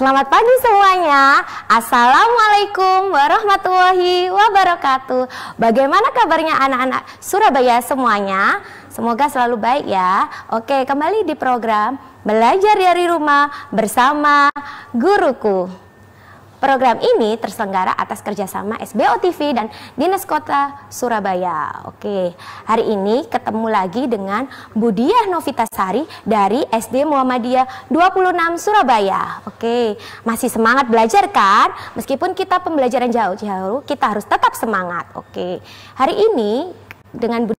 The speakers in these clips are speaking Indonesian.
Selamat pagi semuanya. Assalamualaikum warahmatullahi wabarakatuh. Bagaimana kabarnya anak-anak Surabaya semuanya? Semoga selalu baik ya. Oke, kembali di program Belajar dari Rumah bersama Guruku. Program ini terselenggara atas kerjasama SBO TV dan Dinas Kota Surabaya. Oke, hari ini ketemu lagi dengan Budiah Novitasari dari SD Muhammadiyah 26 Surabaya. Oke, masih semangat belajar kan? Meskipun kita pembelajaran jauh-jauh, kita harus tetap semangat. Oke, hari ini dengan Budiah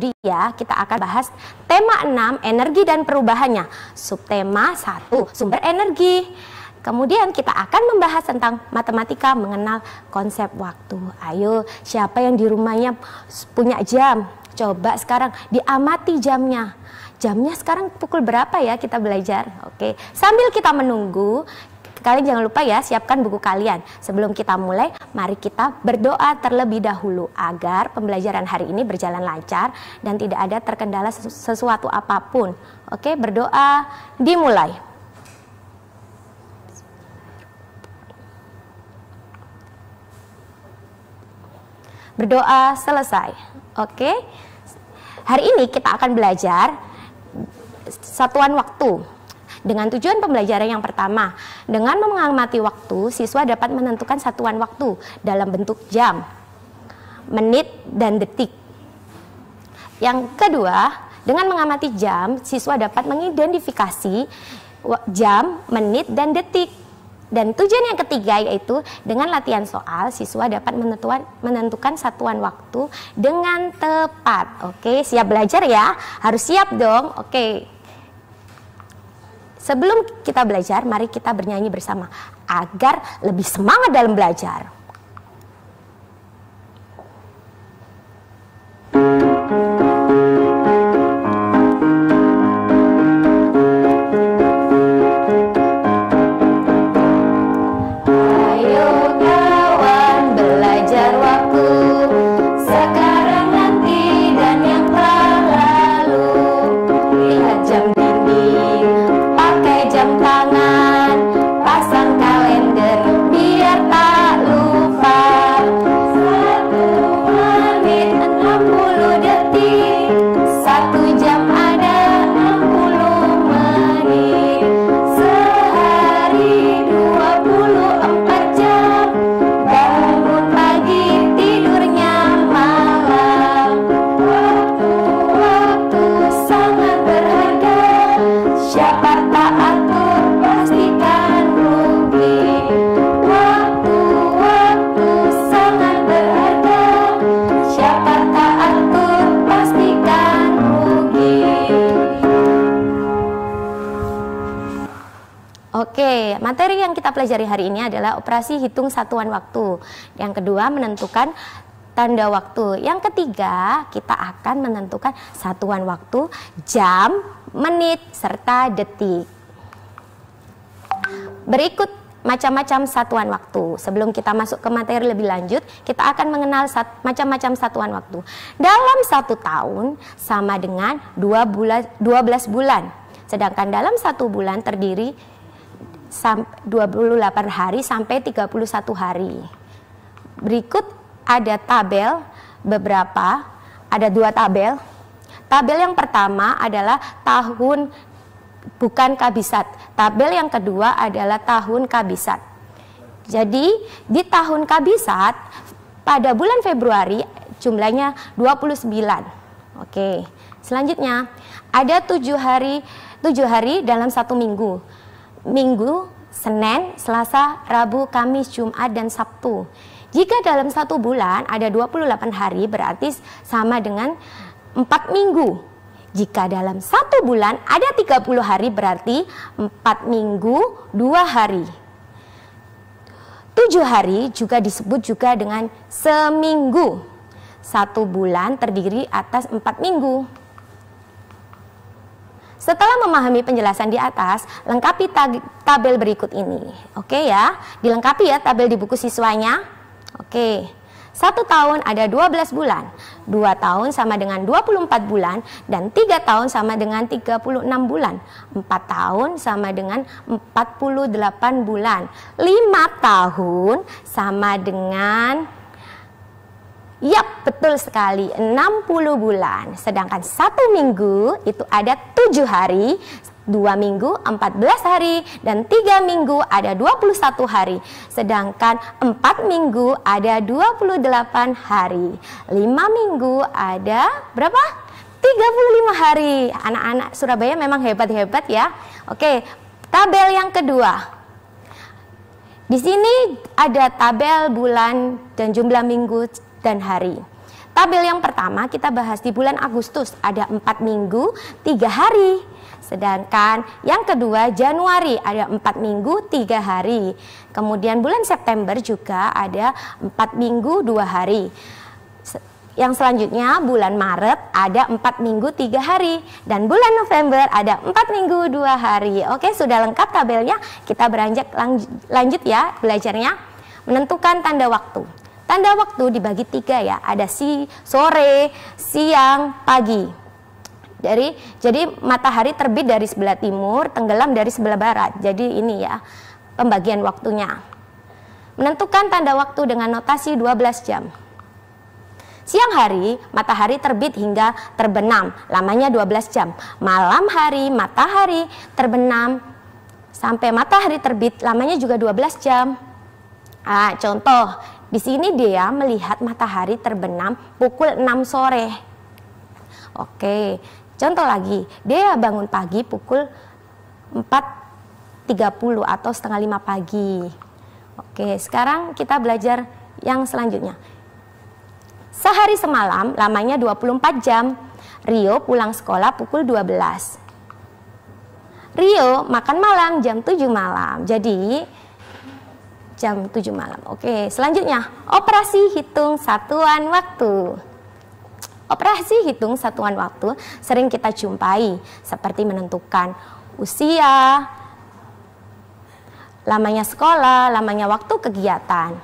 dia kita akan bahas tema 6 energi dan perubahannya. Subtema 1 sumber energi. Kemudian kita akan membahas tentang matematika mengenal konsep waktu. Ayo, siapa yang di rumahnya punya jam? Coba sekarang diamati jamnya. Jamnya sekarang pukul berapa ya kita belajar? Oke, sambil kita menunggu, kalian jangan lupa ya siapkan buku kalian. Sebelum kita mulai, mari kita berdoa terlebih dahulu agar pembelajaran hari ini berjalan lancar dan tidak ada terkendala sesuatu apapun. Oke, berdoa dimulai. berdoa selesai. Oke. Hari ini kita akan belajar satuan waktu. Dengan tujuan pembelajaran yang pertama, dengan mengamati waktu, siswa dapat menentukan satuan waktu dalam bentuk jam, menit, dan detik. Yang kedua, dengan mengamati jam, siswa dapat mengidentifikasi jam, menit, dan detik dan tujuan yang ketiga yaitu dengan latihan soal siswa dapat menentukan menentukan satuan waktu dengan tepat. Oke, siap belajar ya? Harus siap dong. Oke. Sebelum kita belajar, mari kita bernyanyi bersama agar lebih semangat dalam belajar. yang kita pelajari hari ini adalah operasi hitung satuan waktu. Yang kedua menentukan tanda waktu. Yang ketiga, kita akan menentukan satuan waktu, jam, menit, serta detik. Berikut macam-macam satuan waktu. Sebelum kita masuk ke materi lebih lanjut, kita akan mengenal sat macam-macam satuan waktu. Dalam satu tahun sama dengan 12 bulan. Sedangkan dalam satu bulan terdiri 28 hari sampai 31 hari. Berikut ada tabel beberapa, ada dua tabel. Tabel yang pertama adalah tahun bukan kabisat. Tabel yang kedua adalah tahun kabisat. Jadi di tahun kabisat pada bulan Februari jumlahnya 29. Oke. Selanjutnya ada tujuh hari tujuh hari dalam satu minggu. Minggu, Senin, Selasa, Rabu, Kamis, Jumat, dan Sabtu. Jika dalam satu bulan ada 28 hari berarti sama dengan 4 minggu. Jika dalam satu bulan ada 30 hari berarti 4 minggu 2 hari. 7 hari juga disebut juga dengan seminggu. Satu bulan terdiri atas 4 minggu. Setelah memahami penjelasan di atas, lengkapi tabel berikut ini. Oke ya, dilengkapi ya tabel di buku siswanya. Oke. Satu tahun ada 12 bulan, dua tahun sama dengan 24 bulan, dan tiga tahun sama dengan 36 bulan, empat tahun sama dengan 48 bulan, lima tahun sama dengan Yap, betul sekali, 60 bulan. Sedangkan satu minggu itu ada tujuh hari, dua minggu 14 hari, dan tiga minggu ada 21 hari. Sedangkan empat minggu ada 28 hari, lima minggu ada berapa? 35 hari. Anak-anak Surabaya memang hebat-hebat ya. Oke, tabel yang kedua. Di sini ada tabel bulan dan jumlah minggu dan hari. Tabel yang pertama kita bahas di bulan Agustus ada 4 minggu, 3 hari. Sedangkan yang kedua Januari ada 4 minggu, 3 hari. Kemudian bulan September juga ada 4 minggu, 2 hari. Yang selanjutnya bulan Maret ada 4 minggu 3 hari dan bulan November ada 4 minggu 2 hari. Oke, sudah lengkap tabelnya. Kita beranjak lanjut ya belajarnya menentukan tanda waktu. Tanda waktu dibagi tiga ya, ada si sore, siang, pagi. Jadi, jadi matahari terbit dari sebelah timur, tenggelam dari sebelah barat. Jadi ini ya pembagian waktunya. Menentukan tanda waktu dengan notasi 12 jam. Siang hari, matahari terbit hingga terbenam, lamanya 12 jam. Malam hari, matahari terbenam sampai matahari terbit, lamanya juga 12 jam. Ah, contoh di sini dia melihat matahari terbenam pukul 6 sore. Oke, contoh lagi. Dia bangun pagi pukul 4.30 atau setengah 5 pagi. Oke, sekarang kita belajar yang selanjutnya. Sehari semalam, lamanya 24 jam. Rio pulang sekolah pukul 12. Rio makan malam jam 7 malam. Jadi, jam 7 malam. Oke, selanjutnya operasi hitung satuan waktu. Operasi hitung satuan waktu sering kita jumpai seperti menentukan usia, lamanya sekolah, lamanya waktu kegiatan.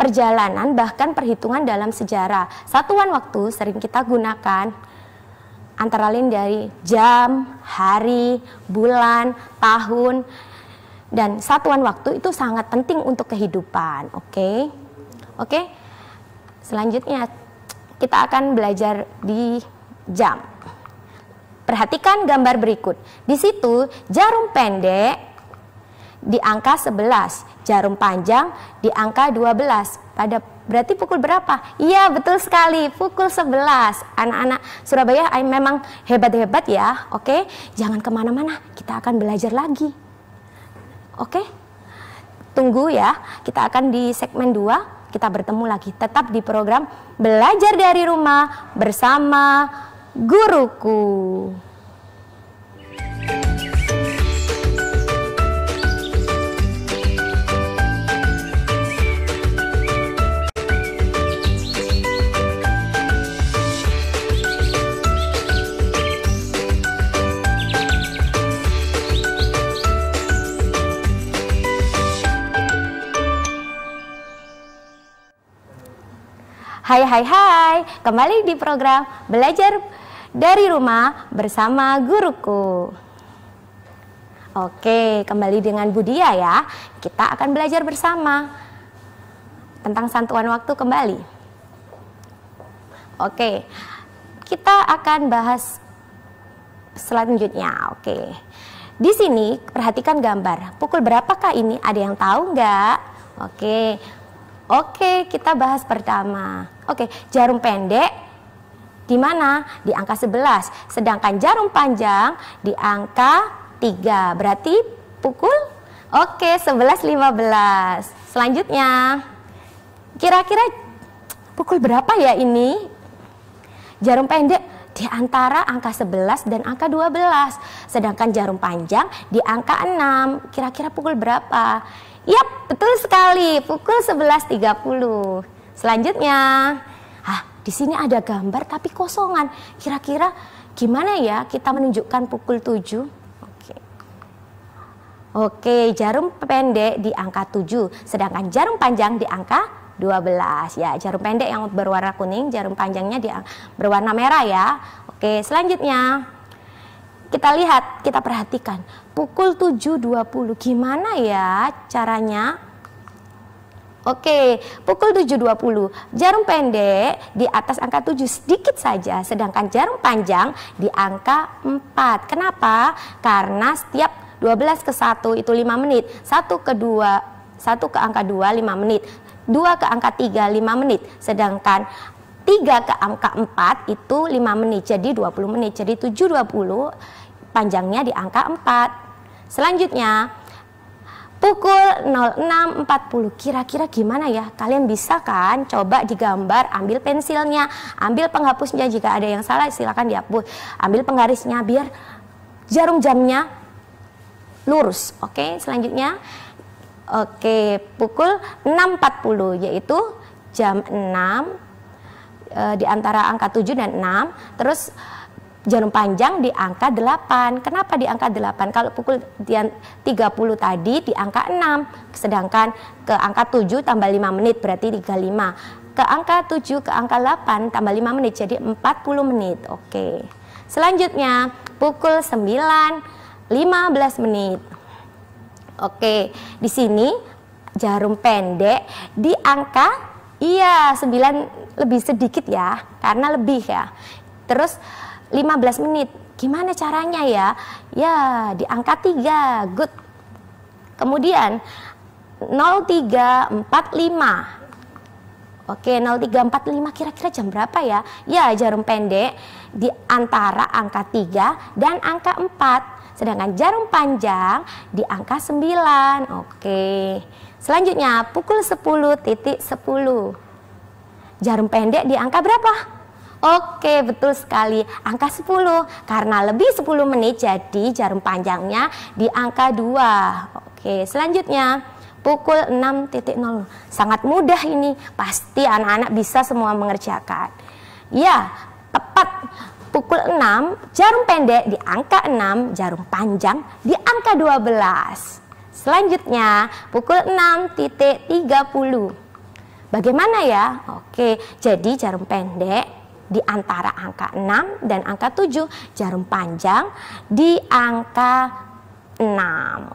Perjalanan bahkan perhitungan dalam sejarah. Satuan waktu sering kita gunakan antara lain dari jam, hari, bulan, tahun, dan satuan waktu itu sangat penting untuk kehidupan. Oke, okay? oke. Okay? Selanjutnya kita akan belajar di jam. Perhatikan gambar berikut. Di situ jarum pendek di angka 11, jarum panjang di angka 12. Pada berarti pukul berapa? Iya, betul sekali, pukul 11. Anak-anak Surabaya eh, memang hebat-hebat ya. Oke, jangan kemana-mana, kita akan belajar lagi. Oke? Okay? Tunggu ya, kita akan di segmen 2 kita bertemu lagi tetap di program Belajar dari Rumah bersama Guruku. Hai hai hai, kembali di program Belajar dari Rumah bersama guruku. Oke, kembali dengan Budia ya. Kita akan belajar bersama tentang santuan waktu kembali. Oke. Kita akan bahas selanjutnya. Oke. Di sini perhatikan gambar. Pukul berapakah ini? Ada yang tahu enggak? Oke. Oke, kita bahas pertama. Oke, jarum pendek di mana? Di angka 11. Sedangkan jarum panjang di angka 3. Berarti pukul Oke, 11.15. Selanjutnya. Kira-kira pukul berapa ya ini? Jarum pendek di antara angka 11 dan angka 12. Sedangkan jarum panjang di angka 6. Kira-kira pukul berapa? Yap, betul sekali. Pukul 11.30. Selanjutnya, ah di sini ada gambar tapi kosongan. Kira-kira gimana ya kita menunjukkan pukul 7? Oke. Oke, jarum pendek di angka 7, sedangkan jarum panjang di angka 12 ya jarum pendek yang berwarna kuning jarum panjangnya di berwarna merah ya oke selanjutnya kita lihat kita perhatikan pukul 7.20 gimana ya caranya Oke, pukul 7.20 jarum pendek di atas angka 7 sedikit saja, sedangkan jarum panjang di angka 4. Kenapa? Karena setiap 12 ke 1 itu 5 menit, 1 ke 2, 1 ke angka 2 5 menit, 2 ke angka 3 5 menit, sedangkan 3 ke angka 4 itu 5 menit jadi 20 menit jadi 720 panjangnya di angka 4 selanjutnya pukul 06.40. Kira-kira gimana ya? Kalian bisa kan coba digambar, ambil pensilnya, ambil penghapusnya jika ada yang salah silakan dihapus. Ambil penggarisnya biar jarum jamnya lurus. Oke, selanjutnya Oke, pukul 6.40 yaitu jam 6 e, eh, di antara angka 7 dan 6. Terus jarum panjang di angka 8. Kenapa di angka 8? Kalau pukul 30 tadi di angka 6, sedangkan ke angka 7 tambah 5 menit berarti 35. Ke angka 7 ke angka 8 tambah 5 menit jadi 40 menit. Oke. Selanjutnya pukul 9 15 menit. Oke, di sini jarum pendek di angka iya 9 lebih sedikit ya karena lebih ya. Terus 15 menit. Gimana caranya ya? Ya, di angka 3. Good. Kemudian 0345. Oke, 0345 kira-kira jam berapa ya? Ya, jarum pendek di antara angka 3 dan angka 4. Sedangkan jarum panjang di angka 9. Oke. Selanjutnya pukul 10.10. 10. Jarum pendek di angka berapa? Oke, betul sekali. Angka 10 karena lebih 10 menit jadi jarum panjangnya di angka 2. Oke, selanjutnya pukul 6.00. Sangat mudah ini. Pasti anak-anak bisa semua mengerjakan. Ya, tepat pukul 6 jarum pendek di angka 6, jarum panjang di angka 12. Selanjutnya, pukul 6.30. Bagaimana ya? Oke, jadi jarum pendek di antara angka 6 dan angka 7 jarum panjang di angka 6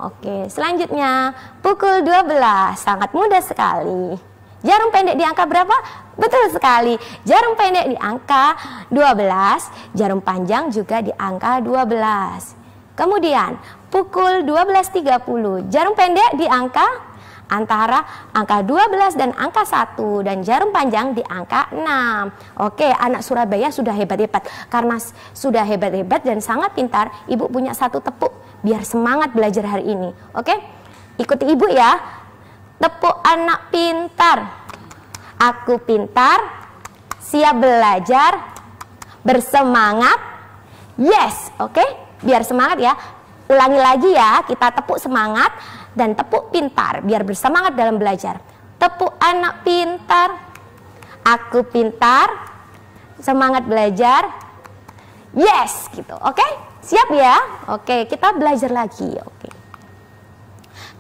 Oke selanjutnya pukul 12 sangat mudah sekali jarum pendek di angka berapa? Betul sekali jarum pendek di angka 12 jarum panjang juga di angka 12 kemudian pukul 12.30 jarum pendek di angka antara angka 12 dan angka 1 dan jarum panjang di angka 6. Oke, anak Surabaya sudah hebat-hebat karena sudah hebat-hebat dan sangat pintar. Ibu punya satu tepuk biar semangat belajar hari ini. Oke? Ikuti Ibu ya. Tepuk anak pintar. Aku pintar, siap belajar, bersemangat. Yes, oke? Biar semangat ya. Ulangi lagi ya, kita tepuk semangat dan tepuk pintar biar bersemangat dalam belajar. Tepuk anak pintar, aku pintar, semangat belajar, yes gitu. Oke, okay? siap ya? Oke, okay, kita belajar lagi. Oke. Okay.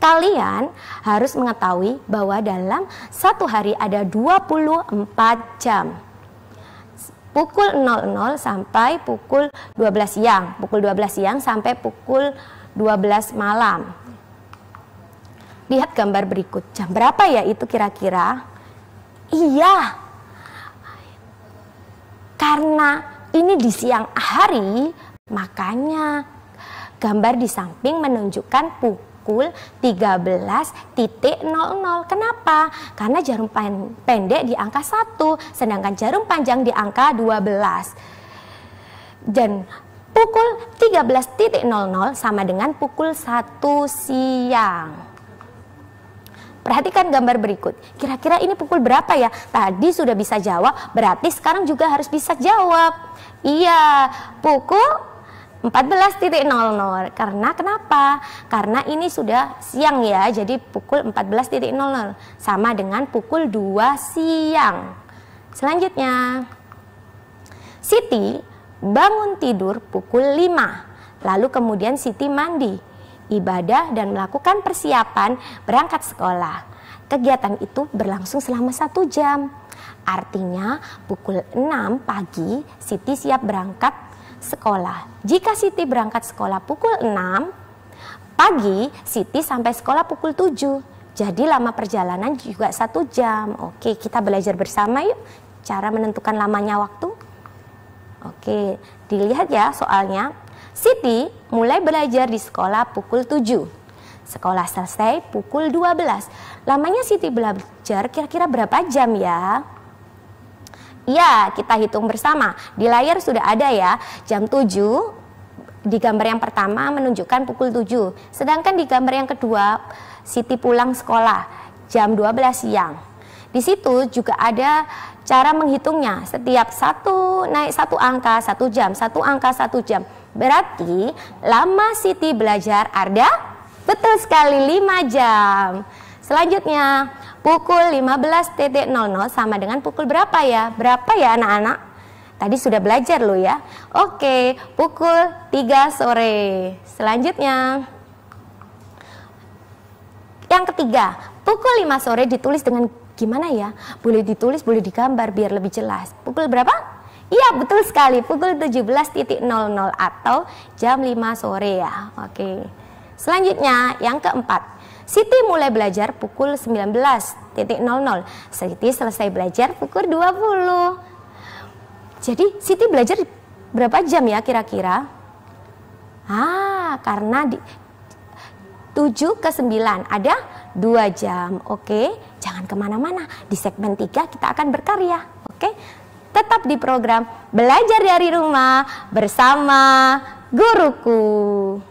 Kalian harus mengetahui bahwa dalam satu hari ada 24 jam pukul 00 sampai pukul 12 siang, pukul 12 siang sampai pukul 12 malam. Lihat gambar berikut. Jam berapa ya itu kira-kira? Iya. Karena ini di siang hari, makanya gambar di samping menunjukkan pukul 13.00. Kenapa? Karena jarum pendek di angka 1, sedangkan jarum panjang di angka 12. Dan pukul 13.00 sama dengan pukul 1 siang. Perhatikan gambar berikut. Kira-kira ini pukul berapa ya? Tadi sudah bisa jawab, berarti sekarang juga harus bisa jawab. Iya, pukul 14.00 karena kenapa? Karena ini sudah siang ya, jadi pukul 14.00 sama dengan pukul 2 siang. Selanjutnya, Siti bangun tidur pukul 5. Lalu kemudian Siti mandi ibadah, dan melakukan persiapan berangkat sekolah. Kegiatan itu berlangsung selama satu jam. Artinya pukul 6 pagi Siti siap berangkat sekolah. Jika Siti berangkat sekolah pukul 6 pagi, Siti sampai sekolah pukul 7. Jadi lama perjalanan juga satu jam. Oke, kita belajar bersama yuk cara menentukan lamanya waktu. Oke, dilihat ya soalnya Siti mulai belajar di sekolah pukul 7. Sekolah selesai pukul 12. Lamanya Siti belajar kira-kira berapa jam ya? Ya, kita hitung bersama. Di layar sudah ada ya, jam 7 di gambar yang pertama menunjukkan pukul 7. Sedangkan di gambar yang kedua, Siti pulang sekolah jam 12 siang. Di situ juga ada cara menghitungnya. Setiap satu naik satu angka satu jam, satu angka satu jam. Berarti lama Siti belajar Arda? Betul sekali 5 jam. Selanjutnya, pukul 15.00 sama dengan pukul berapa ya? Berapa ya anak-anak? Tadi sudah belajar loh ya. Oke, pukul 3 sore. Selanjutnya. Yang ketiga, pukul 5 sore ditulis dengan gimana ya? Boleh ditulis, boleh digambar biar lebih jelas. Pukul berapa? Iya betul sekali pukul 17.00 atau jam 5 sore ya. Oke. Selanjutnya yang keempat. Siti mulai belajar pukul 19.00. Siti selesai belajar pukul 20. Jadi Siti belajar berapa jam ya kira-kira? Ah, karena di 7 ke 9 ada 2 jam. Oke, jangan kemana-mana. Di segmen 3 kita akan berkarya. Oke, tetap di program Belajar dari Rumah bersama Guruku.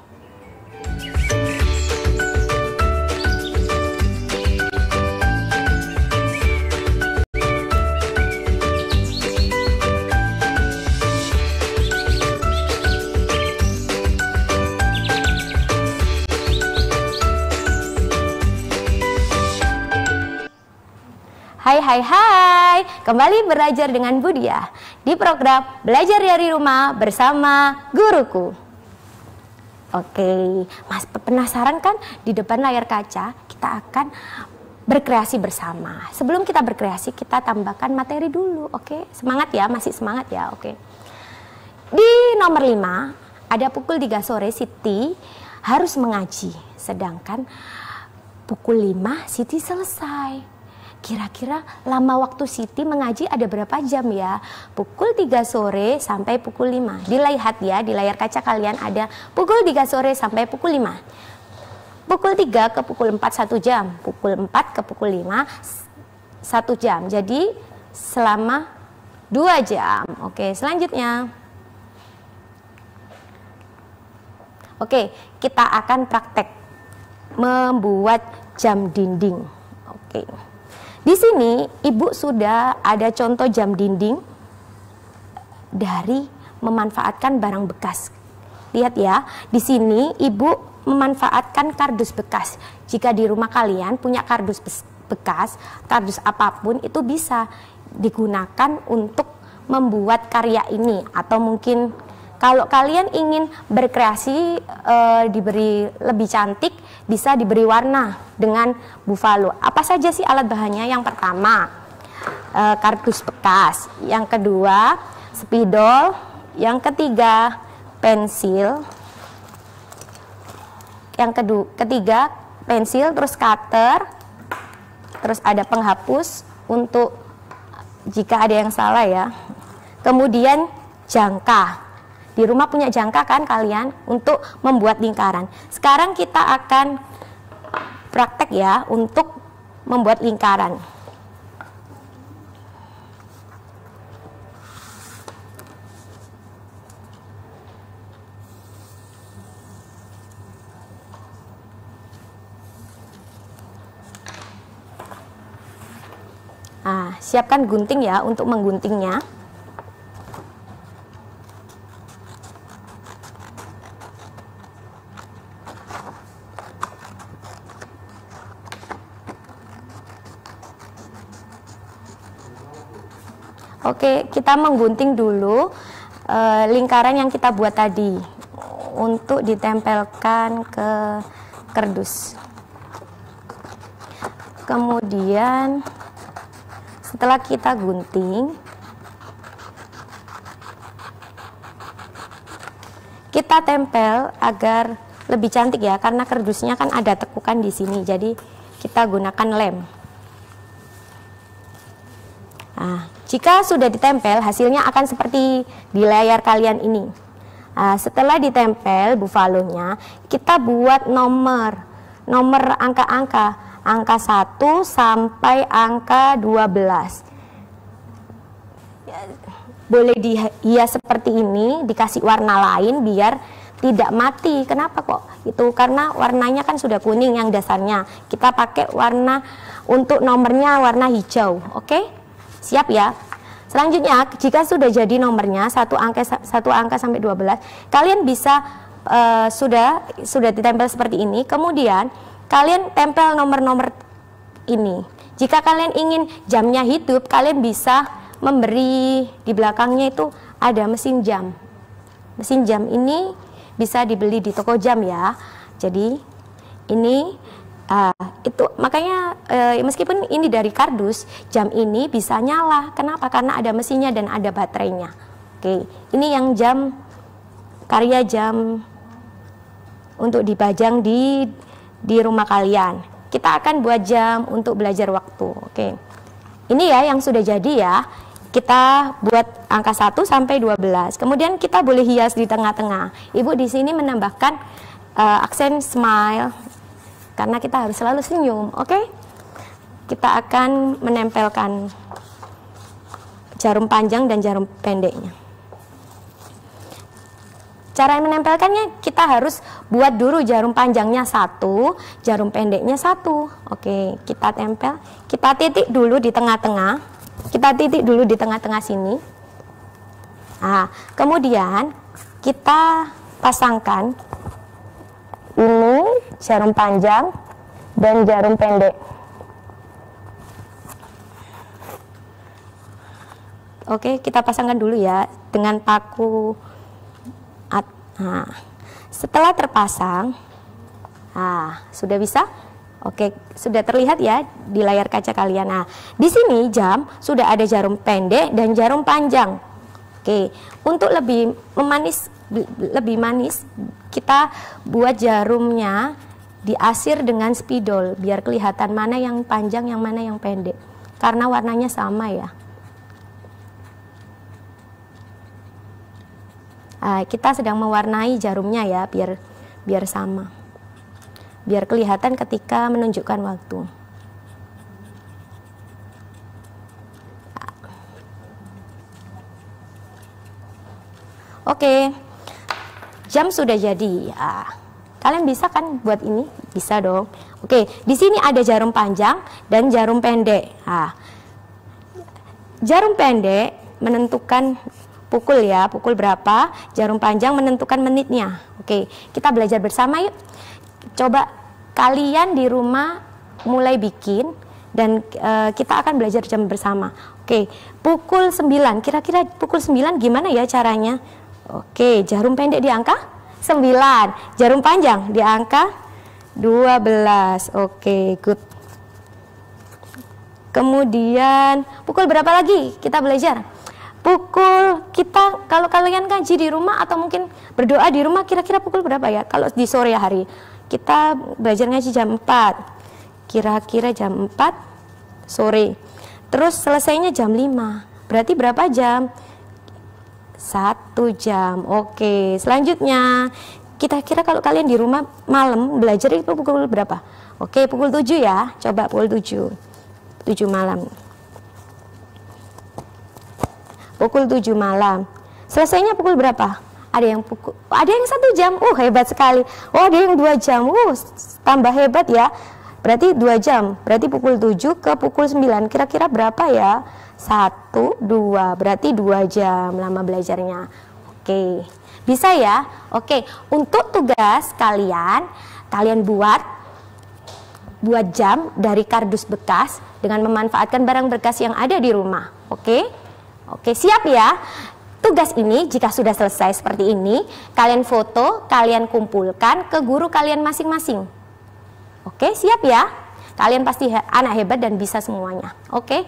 Hai hai hai, kembali belajar dengan Budia di program Belajar dari Rumah bersama guruku. Oke, Mas penasaran kan di depan layar kaca kita akan berkreasi bersama. Sebelum kita berkreasi kita tambahkan materi dulu, oke? Semangat ya, masih semangat ya, oke. Di nomor 5 ada pukul 3 sore Siti harus mengaji, sedangkan pukul 5 Siti selesai kira-kira lama waktu Siti mengaji ada berapa jam ya? Pukul 3 sore sampai pukul 5. Dilihat ya, di layar kaca kalian ada pukul 3 sore sampai pukul 5. Pukul 3 ke pukul 4 1 jam, pukul 4 ke pukul 5 1 jam. Jadi selama 2 jam. Oke, selanjutnya. Oke, kita akan praktek membuat jam dinding. Oke. Okay. Di sini ibu sudah ada contoh jam dinding dari memanfaatkan barang bekas. Lihat ya, di sini ibu memanfaatkan kardus bekas. Jika di rumah kalian punya kardus bekas, kardus apapun itu bisa digunakan untuk membuat karya ini atau mungkin kalau kalian ingin berkreasi e, diberi lebih cantik, bisa diberi warna dengan buffalo. Apa saja sih alat bahannya? Yang pertama e, kardus bekas, yang kedua spidol, yang ketiga pensil, yang kedua ketiga pensil, terus cutter, terus ada penghapus untuk jika ada yang salah ya. Kemudian jangka di rumah punya jangka kan kalian untuk membuat lingkaran. Sekarang kita akan praktek ya untuk membuat lingkaran. Nah, siapkan gunting ya untuk mengguntingnya. Oke, kita menggunting dulu e, lingkaran yang kita buat tadi untuk ditempelkan ke kerdus. Kemudian setelah kita gunting, kita tempel agar lebih cantik ya karena kerdusnya kan ada tekukan di sini jadi kita gunakan lem. Nah, jika sudah ditempel, hasilnya akan seperti di layar kalian ini. Uh, setelah ditempel bufalonya, kita buat nomor, nomor angka-angka, angka 1 sampai angka 12. Boleh dihias seperti ini, dikasih warna lain biar tidak mati. Kenapa kok? Itu karena warnanya kan sudah kuning yang dasarnya. Kita pakai warna untuk nomornya warna hijau, oke? Okay? Siap ya? Selanjutnya, jika sudah jadi nomornya satu angka satu angka sampai 12, kalian bisa uh, sudah sudah ditempel seperti ini. Kemudian kalian tempel nomor-nomor ini. Jika kalian ingin jamnya hidup, kalian bisa memberi di belakangnya itu ada mesin jam. Mesin jam ini bisa dibeli di toko jam ya. Jadi ini Ah, itu makanya eh, meskipun ini dari kardus, jam ini bisa nyala. Kenapa? Karena ada mesinnya dan ada baterainya. Oke, ini yang jam karya jam untuk dibajang di di rumah kalian. Kita akan buat jam untuk belajar waktu. Oke. Ini ya yang sudah jadi ya. Kita buat angka 1 sampai 12. Kemudian kita boleh hias di tengah-tengah. Ibu di sini menambahkan uh, aksen smile karena kita harus selalu senyum oke okay? kita akan menempelkan jarum panjang dan jarum pendeknya cara menempelkannya kita harus buat dulu jarum panjangnya satu jarum pendeknya satu oke kita tempel kita titik dulu di tengah-tengah kita titik dulu di tengah-tengah sini nah kemudian kita pasangkan ungu, jarum panjang dan jarum pendek. Oke, kita pasangkan dulu ya dengan paku. Nah, setelah terpasang, nah, sudah bisa? Oke, sudah terlihat ya di layar kaca kalian. Nah, di sini jam sudah ada jarum pendek dan jarum panjang. Oke, untuk lebih memanis lebih manis kita buat jarumnya diasir dengan spidol biar kelihatan mana yang panjang yang mana yang pendek karena warnanya sama ya nah, kita sedang mewarnai jarumnya ya biar biar sama biar kelihatan ketika menunjukkan waktu Oke, jam sudah jadi. Ah. Kalian bisa kan buat ini? Bisa dong. Oke, di sini ada jarum panjang dan jarum pendek. Nah, jarum pendek menentukan pukul ya, pukul berapa, jarum panjang menentukan menitnya. Oke, kita belajar bersama yuk. Coba kalian di rumah mulai bikin dan e, kita akan belajar jam bersama. Oke, pukul 9. Kira-kira pukul 9 gimana ya caranya? Oke, jarum pendek di angka 9. Jarum panjang di angka 12. Oke, good. Kemudian pukul berapa lagi kita belajar? Pukul kita kalau kalian ngaji di rumah atau mungkin berdoa di rumah kira-kira pukul berapa ya? Kalau di sore hari kita belajar ngaji jam 4. Kira-kira jam 4 sore. Terus selesainya jam 5. Berarti berapa jam? satu jam. Oke, selanjutnya kita kira kalau kalian di rumah malam belajar itu pukul berapa? Oke, pukul tujuh ya. Coba pukul tujuh, tujuh malam. Pukul tujuh malam. Selesainya pukul berapa? Ada yang pukul, ada yang satu jam. Uh, hebat sekali. Oh, ada yang dua jam. Uh, tambah hebat ya. Berarti 2 jam, berarti pukul 7 ke pukul 9 kira-kira berapa ya? 1, 2, berarti 2 jam lama belajarnya. Oke, bisa ya? Oke, untuk tugas kalian, kalian buat buat jam dari kardus bekas dengan memanfaatkan barang bekas yang ada di rumah. Oke? Oke, siap ya? Tugas ini jika sudah selesai seperti ini, kalian foto, kalian kumpulkan ke guru kalian masing-masing. Oke, siap ya? Kalian pasti he anak hebat dan bisa semuanya. Oke.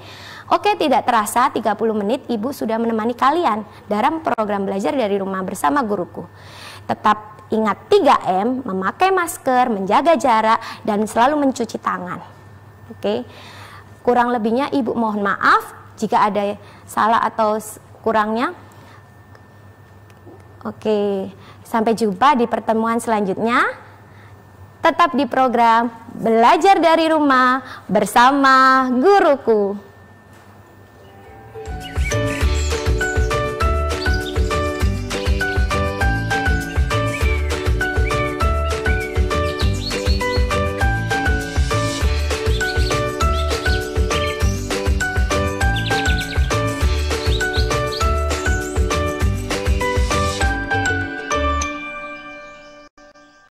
Oke, tidak terasa 30 menit Ibu sudah menemani kalian dalam program belajar dari rumah bersama guruku. Tetap ingat 3M, memakai masker, menjaga jarak dan selalu mencuci tangan. Oke. Kurang lebihnya Ibu mohon maaf jika ada salah atau kurangnya. Oke, sampai jumpa di pertemuan selanjutnya tetap di program Belajar dari Rumah bersama Guruku.